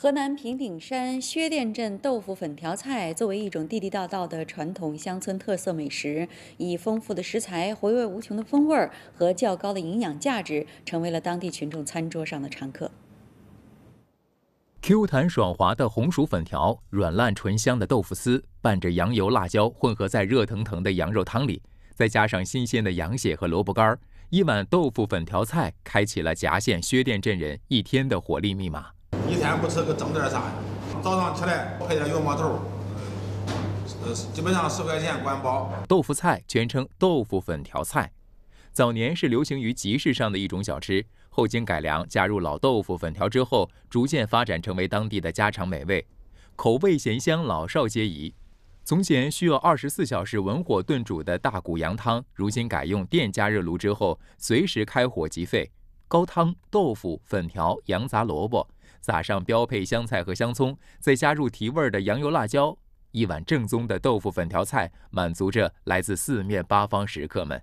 河南平顶山薛店镇豆腐粉条菜作为一种地地道道的传统乡村特色美食，以丰富的食材、回味无穷的风味和较高的营养价值，成为了当地群众餐桌上的常客。Q 弹爽滑的红薯粉条、软烂醇香的豆腐丝，伴着羊油辣椒混合在热腾腾的羊肉汤里，再加上新鲜的羊血和萝卜干，一碗豆腐粉条菜开启了郏县薛店镇人一天的火力密码。一天不吃，个整点啥？早上起来配点油馍头，呃，基本上十块钱管饱。豆腐菜全称豆腐粉条菜，早年是流行于集市上的一种小吃，后经改良，加入老豆腐粉条之后，逐渐发展成为当地的家常美味，口味咸香，老少皆宜。从前需要二十四小时文火炖煮的大骨羊汤，如今改用电加热炉之后，随时开火即沸。高汤、豆腐、粉条、羊杂、萝卜。撒上标配香菜和香葱，再加入提味儿的羊油辣椒，一碗正宗的豆腐粉条菜满足着来自四面八方食客们。